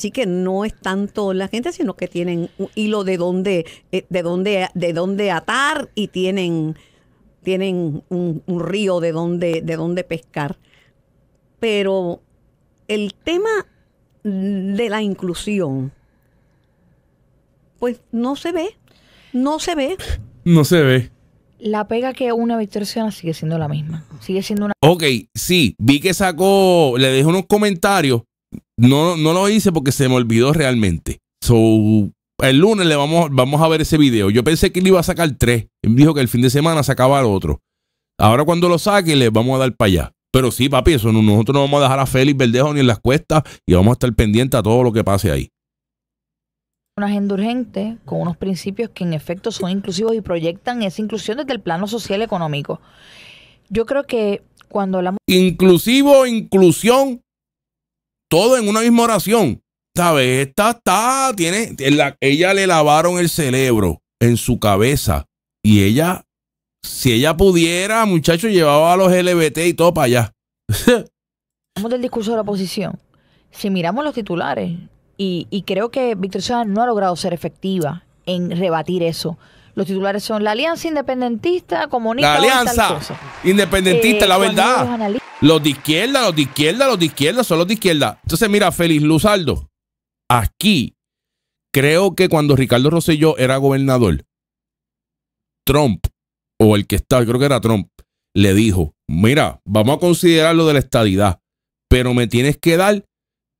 Así que no es tanto la gente, sino que tienen un hilo de dónde, eh, de dónde, de dónde atar y tienen, tienen un, río de dónde, de pescar. Pero el tema de la inclusión, pues no se ve, no se ve. No se ve. La pega que una victoriana sigue siendo la misma. Sigue siendo una. Ok, sí, vi que sacó, le dejó unos comentarios no, lo hice porque se me olvidó realmente. So, el lunes le vamos, vamos a ver ese video. Yo pensé que le iba a sacar tres. Él dijo que el fin de semana sacaba el otro. Ahora cuando lo saque, le vamos a dar para allá. Pero sí, papi, eso nosotros no vamos a dejar a Félix Verdejo ni en las cuestas y vamos a estar pendientes a todo lo que pase ahí. Una agenda urgente con unos principios que en efecto son inclusivos y proyectan esa inclusión desde el plano social económico. Yo creo que cuando hablamos... Inclusivo, inclusión todo en una misma oración. ¿Sabes? Esta está, tiene, ella le lavaron el cerebro en su cabeza y ella, si ella pudiera, muchacho, llevaba a los LBT y todo para allá. Vamos del discurso de la oposición. Si miramos los titulares, y, creo que Víctor Sánchez no ha logrado ser efectiva en rebatir eso. Los titulares son la Alianza Independentista Comunista. La Alianza Independentista, la eh, verdad. Los de izquierda, los de izquierda, los de izquierda, son los de izquierda. Entonces, mira, Félix Luzardo, aquí creo que cuando Ricardo Rosselló era gobernador, Trump, o el que estaba, creo que era Trump, le dijo, mira, vamos a considerar lo de la estadidad, pero me tienes que dar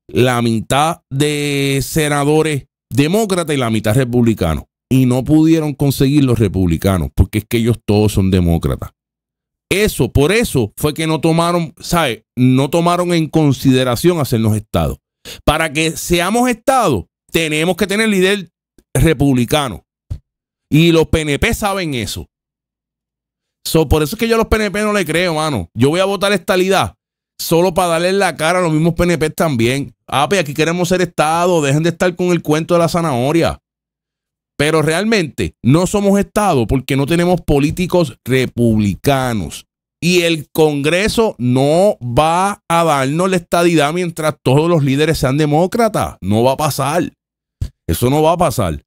la mitad de senadores demócratas y la mitad republicanos y no pudieron conseguir los republicanos, porque es que ellos todos son demócratas. Eso, por eso fue que no tomaron, ¿sabes? No tomaron en consideración hacernos Estado. Para que seamos estados, tenemos que tener líder republicano. Y los PNP saben eso. por eso es que yo a los PNP no le creo, mano. Yo voy a votar esta estalidad solo para darle la cara a los mismos PNP también. Ah, pues aquí queremos ser Estado, dejen de estar con el cuento de la zanahoria. Pero realmente no somos Estado porque no tenemos políticos republicanos. Y el Congreso no va a darnos la estadidad mientras todos los líderes sean demócratas. No va a pasar. Eso no va a pasar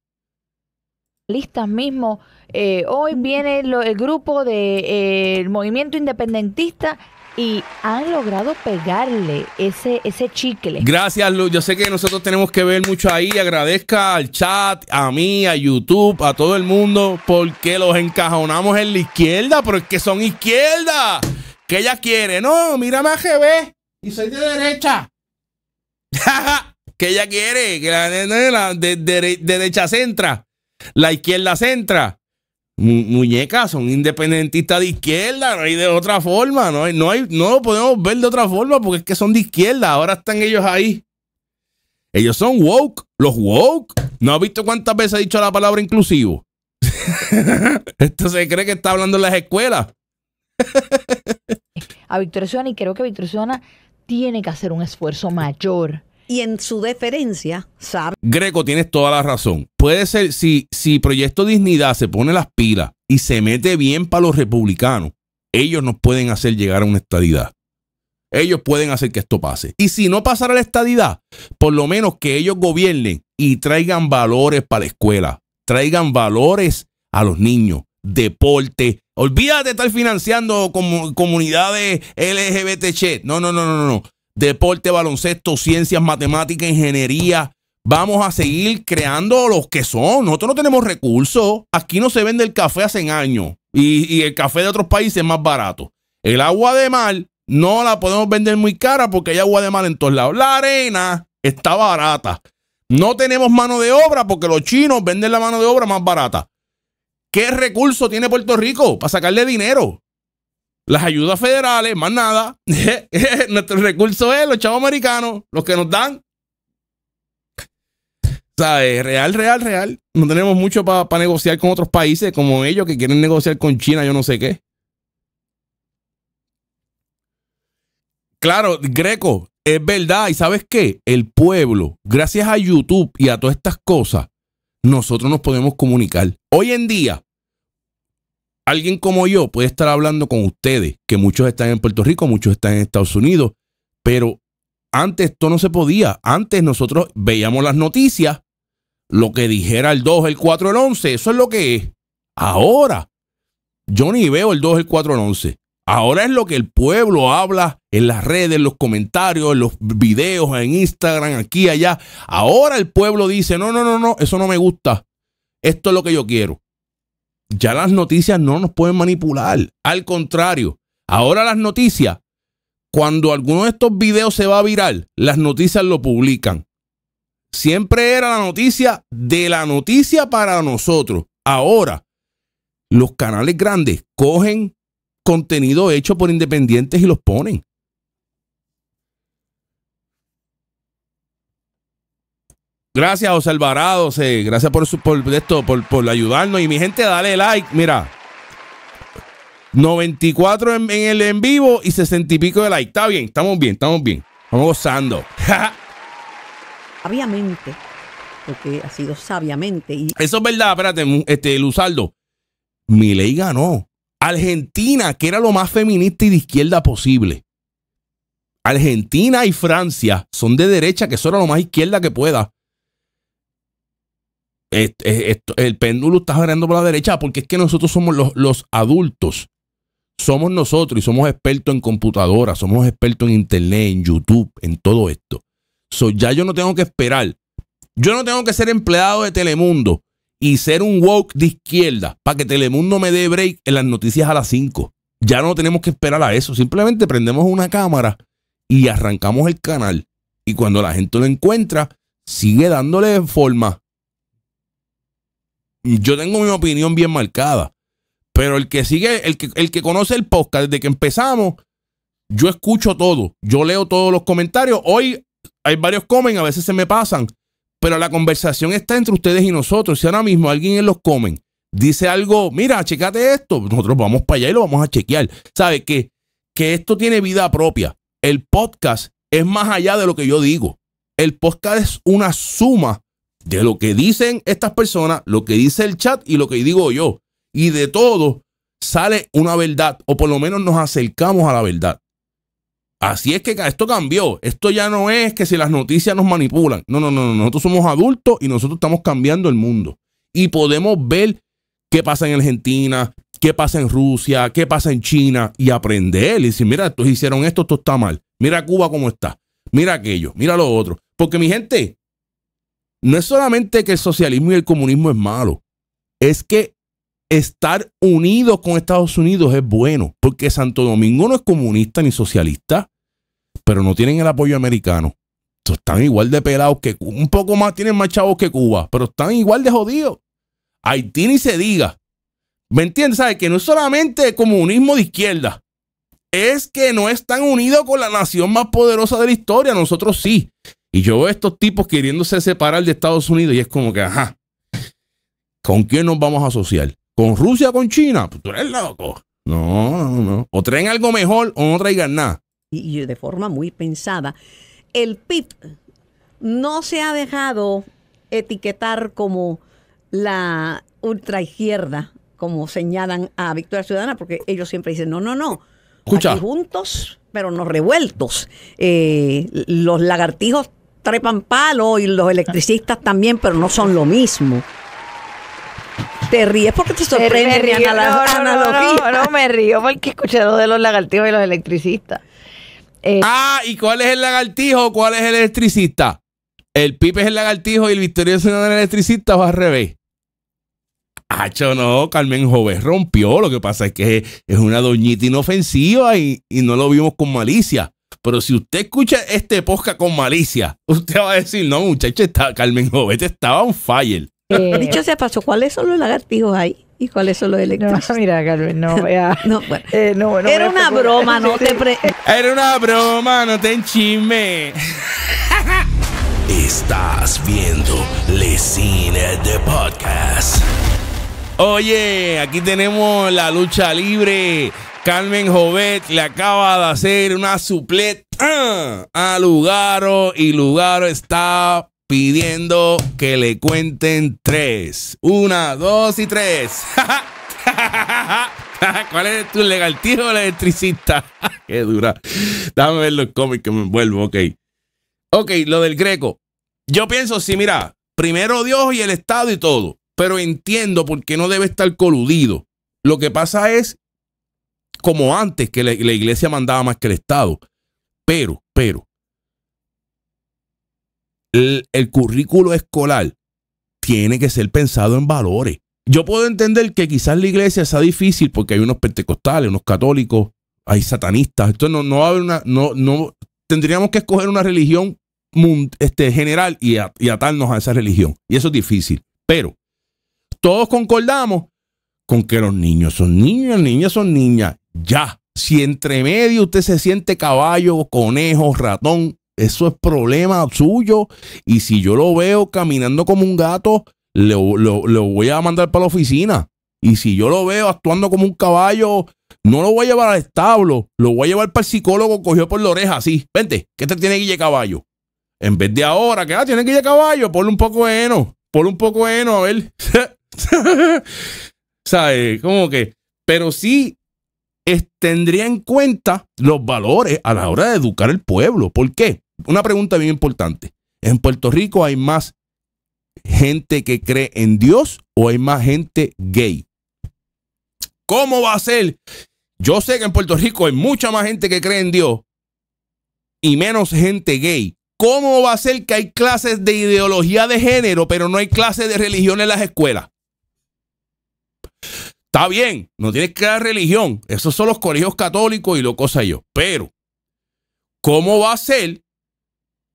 listas mismo. Eh, hoy viene el grupo del eh, movimiento independentista y han logrado pegarle ese, ese chicle. Gracias, Luz. Yo sé que nosotros tenemos que ver mucho ahí. Agradezca al chat, a mí, a YouTube, a todo el mundo, porque los encajonamos en la izquierda, Porque son izquierda. ¿Qué ella quiere, no, mírame a GB y soy de derecha. ¿Qué ella quiere, que la, de, derecha centra, la izquierda centra muñecas, son independentistas de izquierda, no hay de otra forma, no, no, podemos ver de otra forma porque es que son de izquierda, ahora están ellos ahí. Ellos son woke, los woke. ¿No has visto cuántas veces ha dicho la palabra inclusivo? Esto se cree que está hablando en las escuelas. a Victoria Ciudadana y creo que Víctor Ciudadana tiene que hacer un esfuerzo mayor y en su deferencia sabe. Greco, tienes toda la razón. Puede ser, si, si Proyecto Dignidad se pone las pilas y se mete bien para los republicanos, ellos nos pueden hacer llegar a una estadidad. Ellos pueden hacer que esto pase. Y si no pasara la estadidad, por lo menos que ellos gobiernen y traigan valores para la escuela, traigan valores a los niños, deporte. Olvídate de estar financiando comunidades LGBT. No, no, no, no, no deporte, baloncesto, ciencias, matemáticas, ingeniería. Vamos a seguir creando los que son. Nosotros no tenemos recursos. Aquí no se vende el café hace años y, y el café de otros países es más barato. El agua de mar no la podemos vender muy cara porque hay agua de mar en todos lados. La arena está barata. No tenemos mano de obra porque los chinos venden la mano de obra más barata. ¿Qué recurso tiene Puerto Rico para sacarle dinero? las ayudas federales, más nada. Nuestro recurso es los chavos americanos, los que nos dan. Real, real, real. No tenemos mucho para negociar con otros países como ellos que quieren negociar con China, yo no sé qué. Claro, Greco, es verdad. ¿Y sabes qué? El pueblo, gracias a YouTube y a todas estas cosas, nosotros nos podemos comunicar. Hoy en día, alguien como yo puede estar hablando con ustedes, que muchos están en Puerto Rico, muchos están en Estados Unidos, pero antes esto no se podía. Antes nosotros veíamos las noticias, lo que dijera el 2, el 4, el 11, eso es lo que es. Ahora, yo ni veo el 2, el 4, el 11. Ahora es lo que el pueblo habla en las redes, en los comentarios, en los videos, en Instagram, aquí, allá. Ahora el pueblo dice, no, no, no, no, eso no me gusta. Esto es lo que yo quiero ya las noticias no nos pueden manipular. Al contrario, ahora las noticias, cuando alguno de estos videos se va a viral, las noticias lo publican. Siempre era la noticia de la noticia para nosotros. Ahora, los canales grandes cogen contenido hecho por independientes y los ponen. Gracias, José Alvarado. Gracias por, esto, por, ayudarnos. Y mi gente, dale like. Mira, 94 en, el en vivo y 60 y pico de like. Está bien, estamos bien, estamos bien. Estamos gozando. sabiamente, porque ha sido sabiamente. Eso es verdad, espérate, este, Mi ley ganó. Argentina, que era lo más feminista y de izquierda posible. Argentina y Francia son de derecha, que eso lo más izquierda que pueda el péndulo está girando por la derecha porque es que nosotros somos los, adultos. Somos nosotros y somos expertos en computadoras, somos expertos en internet, en YouTube, en todo esto. So, ya yo no tengo que esperar. Yo no tengo que ser empleado de Telemundo y ser un woke de izquierda para que Telemundo me dé break en las noticias a las 5. Ya no tenemos que esperar a eso. Simplemente prendemos una cámara y arrancamos el canal. Y cuando la gente lo encuentra, sigue dándole forma yo tengo mi opinión bien marcada. Pero el que sigue, el que, conoce el podcast desde que empezamos, yo escucho todo. Yo leo todos los comentarios. Hoy hay varios comen, a veces se me pasan. Pero la conversación está entre ustedes y nosotros. Si ahora mismo alguien en los comen dice algo, mira, checate esto, nosotros vamos para allá y lo vamos a chequear. ¿Sabe qué? que esto tiene vida propia. El podcast es más allá de lo que yo digo. El podcast es una suma de lo que dicen estas personas, lo que dice el chat y lo que digo yo. Y de todo sale una verdad, o por lo menos nos acercamos a la verdad. Así es que esto cambió. Esto ya no es que si las noticias nos manipulan. No, no, no, Nosotros somos adultos y nosotros estamos cambiando el mundo. Y podemos ver qué pasa en Argentina, qué pasa en Rusia, qué pasa en China y aprender. Y decir, mira, estos hicieron esto, esto está mal. Mira Cuba cómo está. Mira aquello, mira lo otro. Porque mi gente, no es solamente que el socialismo y el comunismo es malo, es que estar unidos con Estados Unidos es bueno, porque Santo Domingo no es comunista ni socialista, pero no tienen el apoyo americano. están igual de pelados que un poco más tienen más chavos que Cuba, pero están igual de jodidos. Haití ni se diga. ¿Me entiendes? ¿Sabes? Que no es solamente comunismo de izquierda. Es que no están unidos con la nación más poderosa de la historia. Nosotros sí. Y yo veo estos tipos queriéndose separar de Estados Unidos y es como que, ajá, ¿con quién nos vamos a asociar? ¿Con Rusia, o con China? Pues tú eres loco. No, no, no. O traen algo mejor o no traigan nada. Y, de forma muy pensada. El PIB no se ha dejado etiquetar como la ultraizquierda, como señalan a Victoria Ciudadana, porque ellos siempre dicen, no, no, no. Escucha. Aquí juntos, pero no revueltos. Eh, los lagartijos trepan palos y los electricistas también, pero no son lo mismo. Te ríes porque te sorprende no, No, me río porque escuché lo de los lagartijos y los electricistas. Eh, ah, ¿y cuál es el lagartijo? ¿Cuál es el electricista? ¿El Pipe es el lagartijo y el victorio es el electricista o al revés? Hacho, no, Carmen Joves rompió. Lo que pasa es que es una doñita inofensiva y, y no lo vimos con malicia. Pero si usted escucha este podcast con malicia, usted va a decir, no, muchacho, está, Carmen Jovete estaba un fire. Eh, dicho sea paso, ¿cuáles son los lagartijos ahí? ¿Y cuáles son los electrones? No, mira, Carmen, no, vea. Eh, no, bueno. Era una pues, broma, no te pre... Era una broma, no te enchime. Estás viendo cine de Podcast. Oye, aquí tenemos la lucha libre. Carmen Jovet le acaba de hacer una supleta a Lugaro y Lugaro está pidiendo que le cuenten tres. Una, dos y tres. ¿Cuál es tu legal la electricista? Qué dura. Dame ver los cómics que me envuelvo, ok. Ok, lo del Greco. Yo pienso, sí, mira, primero Dios y el Estado y todo pero entiendo por qué no debe estar coludido. Lo que pasa es, como antes, que la, iglesia mandaba más que el Estado. Pero, pero, el, currículo escolar tiene que ser pensado en valores. Yo puedo entender que quizás la iglesia sea difícil porque hay unos pentecostales, unos católicos, hay satanistas. Esto no, no va a haber una. No, no, tendríamos que escoger una religión este, general y, y atarnos a esa religión. Y eso es difícil. Pero todos concordamos con que los niños son niños, niñas son niñas. Ya. Si entre medio usted se siente caballo, conejo, ratón, eso es problema suyo. Y si yo lo veo caminando como un gato, lo, voy a mandar para la oficina. Y si yo lo veo actuando como un caballo, no lo voy a llevar al establo, lo voy a llevar para el psicólogo cogió por la oreja, así. Vente, que te tiene Guille Caballo. En vez de ahora, ¿qué ah, tiene Guille Caballo, ponle un poco de heno, ponle un poco de heno, a ver. ¿Sabes? ¿Cómo que, pero sí tendría en cuenta los valores a la hora de educar al pueblo. ¿Por qué? Una pregunta bien importante. ¿En Puerto Rico hay más gente que cree en Dios o hay más gente gay? ¿Cómo va a ser? Yo sé que en Puerto Rico hay mucha más gente que cree en Dios y menos gente gay. ¿Cómo va a ser que hay clases de ideología de género, pero no hay clases de religión en las escuelas? Está bien, no tienes que dar religión. Esos son los colegios católicos y lo cosa yo. Pero, ¿cómo va a ser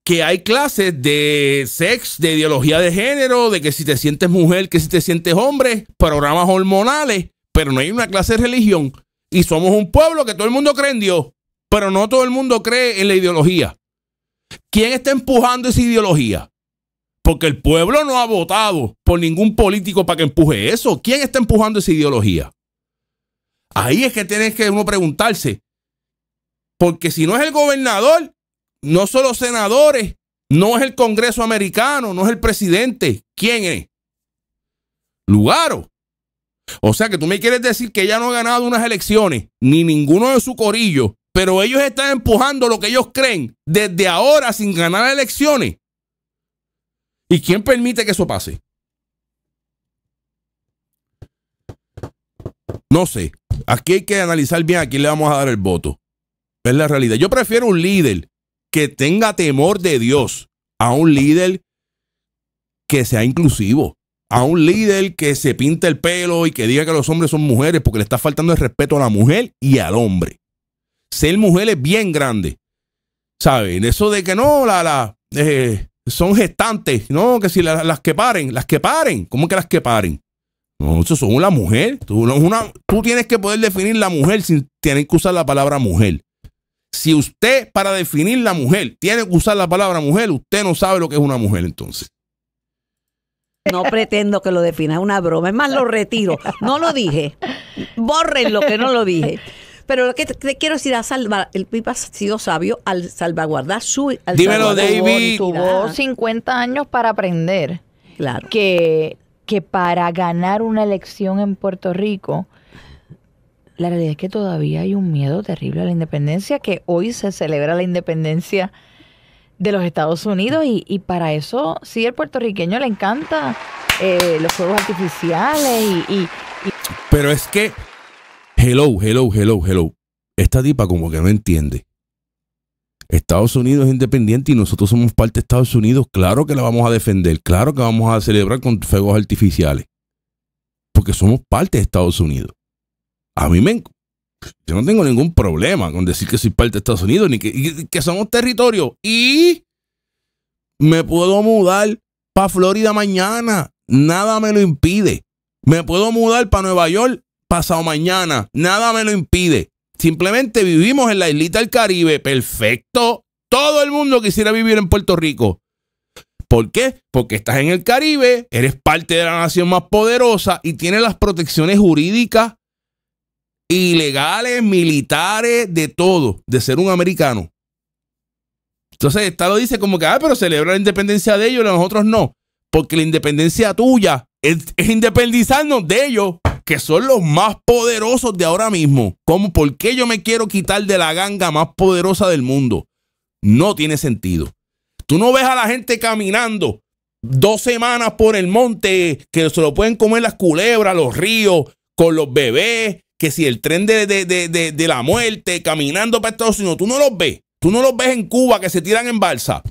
que hay clases de sex, de ideología de género, de que si te sientes mujer, que si te sientes hombre, programas hormonales, pero no hay una clase de religión? Y somos un pueblo que todo el mundo cree en Dios, pero no todo el mundo cree en la ideología. ¿Quién está empujando esa ideología? Porque el pueblo no ha votado por ningún político para que empuje eso. ¿Quién está empujando esa ideología? Ahí es que tienes que uno preguntarse. Porque si no es el gobernador, no son los senadores, no es el Congreso americano, no es el presidente. ¿Quién es? Lugaro. O sea que tú me quieres decir que ella no ha ganado unas elecciones, ni ninguno de su corillo, pero ellos están empujando lo que ellos creen desde ahora sin ganar elecciones. ¿Y quién permite que eso pase? No sé. Aquí hay que analizar bien a quién le vamos a dar el voto. Es la realidad. Yo prefiero un líder que tenga temor de Dios a un líder que sea inclusivo, a un líder que se pinta el pelo y que diga que los hombres son mujeres porque le está faltando el respeto a la mujer y al hombre. Ser mujer es bien grande. ¿Saben? Eso de que no, la, la, eh, son gestantes. No, que si las que paren, las que paren. ¿Cómo que las que paren? No, eso son una mujer. Tú, una, tú tienes que poder definir la mujer sin tener que usar la palabra mujer. Si usted, para definir la mujer, tiene que usar la palabra mujer, usted no sabe lo que es una mujer entonces. No pretendo que lo defina, es una broma. Es más, lo retiro. No lo dije. Borren lo que no lo dije. Pero lo que te, quiero decir, a salvar, el Pipa ha sido sabio al salvaguardar su. Al Dímelo, David. Tuvo 50 años para aprender. Que, que para ganar una elección en Puerto Rico. La realidad es que todavía hay un miedo terrible a la independencia, que hoy se celebra la independencia de los Estados Unidos y, para eso sí el puertorriqueño le encanta eh, los fuegos artificiales y... Pero es que Hello, hello, hello, hello. Esta tipa como que no entiende. Estados Unidos es independiente y nosotros somos parte de Estados Unidos. Claro que la vamos a defender. Claro que vamos a celebrar con fuegos artificiales. Porque somos parte de Estados Unidos. A mí me... Yo no tengo ningún problema con decir que soy parte de Estados Unidos ni que, que somos territorio. Y me puedo mudar para Florida mañana. Nada me lo impide. Me puedo mudar para Nueva York pasado mañana. Nada me lo impide. Simplemente vivimos en la islita del Caribe. Perfecto. Todo el mundo quisiera vivir en Puerto Rico. ¿Por qué? Porque estás en el Caribe, eres parte de la nación más poderosa y tienes las protecciones jurídicas, ilegales, militares, de todo, de ser un americano. Entonces, el Estado dice como que, ah, pero celebra la independencia de ellos y nosotros no. Porque la independencia tuya es independizarnos de ellos que son los más poderosos de ahora mismo. ¿Cómo, ¿Por qué yo me quiero quitar de la ganga más poderosa del mundo? No tiene sentido. Tú no ves a la gente caminando dos semanas por el monte, que se lo pueden comer las culebras, los ríos, con los bebés, que si el tren de, de, de, de la muerte, caminando para Estados Unidos, tú no los ves. Tú no los ves en Cuba que se tiran en balsa.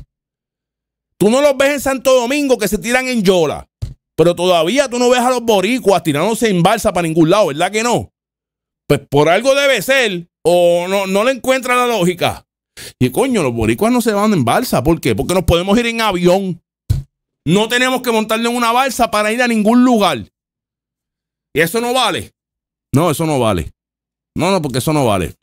Tú no los ves en Santo Domingo que se tiran en yola. Pero todavía tú no ves a los boricuas tirándose en balsa para ningún lado, ¿verdad que no? Pues por algo debe ser, o no, no le encuentra la lógica. Y coño, los boricuas no se van en balsa. ¿Por qué? Porque nos podemos ir en avión. No tenemos que montarle en una balsa para ir a ningún lugar. ¿Y eso no vale? No, eso no vale. No, no, porque eso no vale.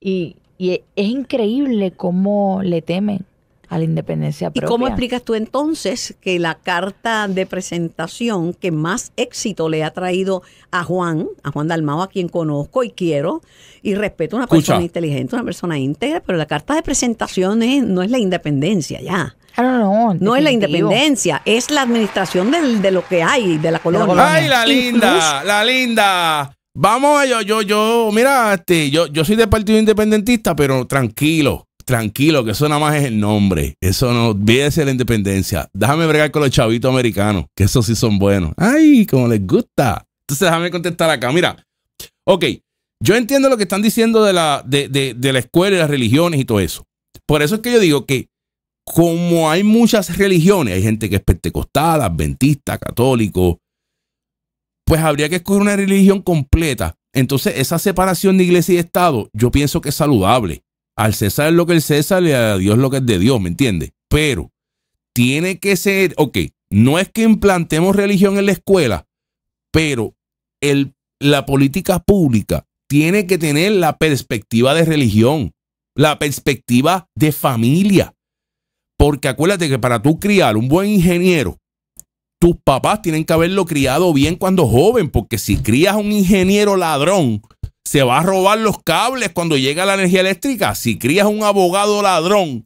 Y, y es increíble cómo le temen a la independencia ¿Y cómo explicas tú entonces que la carta de presentación que más éxito le ha traído a Juan, a Juan Dalmao, a quien conozco y quiero y respeto, una persona inteligente, una persona íntegra, pero la carta de presentación no es la independencia ya. Ah, no es la independencia, es la administración de lo que hay, de la colonia. ¡Ay, la linda! ¡La linda! Vamos, a yo, yo, yo, mira, este, yo, yo soy del Partido Independentista, pero tranquilo tranquilo, que eso nada más es el nombre. Eso no, olvídese la independencia. Déjame bregar con los chavitos americanos, que esos sí son buenos. Ay, como les gusta. Entonces déjame contestar acá. Mira, ok, yo entiendo lo que están diciendo de la, de, la escuela y las religiones y todo eso. Por eso es que yo digo que como hay muchas religiones, hay gente que es pentecostal, adventista, católico, pues habría que escoger una religión completa. Entonces, esa separación de iglesia y Estado, yo pienso que es saludable al César lo que es César y a Dios lo que es de Dios, ¿me entiendes? Pero tiene que ser, ok, no es que implantemos religión en la escuela, pero la política pública tiene que tener la perspectiva de religión, la perspectiva de familia. Porque acuérdate que para tú criar un buen ingeniero, tus papás tienen que haberlo criado bien cuando joven, porque si crías un ingeniero ladrón, se va a robar los cables cuando llega la energía eléctrica. Si crías un abogado ladrón,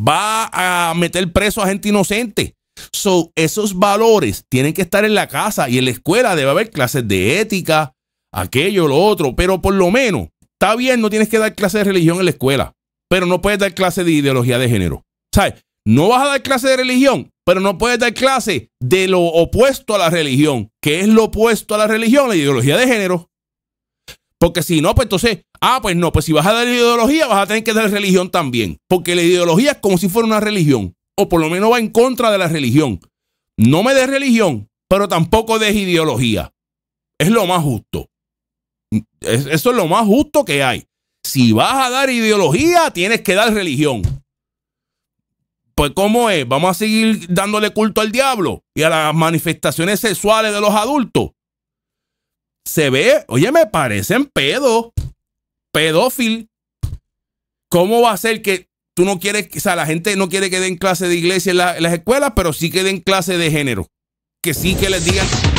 va a meter preso a gente inocente. So, esos valores tienen que estar en la casa y en la escuela debe haber clases de ética, aquello, lo otro, pero por lo menos, está bien, no tienes que dar clases de religión en la escuela, pero no puedes dar clases de ideología de género. ¿Sabes? No vas a dar clase de religión, pero no puedes dar clase de lo opuesto a la religión. ¿Qué es lo opuesto a la religión? La ideología de género. Porque si no, pues entonces, ah, pues no, pues si vas a dar ideología, vas a tener que dar religión también. Porque la ideología es como si fuera una religión, o por lo menos va en contra de la religión. No me des religión, pero tampoco des ideología. Es lo más justo. eso es lo más justo que hay. Si vas a dar ideología, tienes que dar religión. Pues ¿cómo es? ¿Vamos a seguir dándole culto al diablo y a las manifestaciones sexuales de los adultos? se ve, oye, me parecen pedo, pedófil. ¿Cómo va a ser que tú no quieres, o sea, la gente no quiere que den clase de iglesia en, las escuelas, pero sí que den clase de género? Que sí que les digan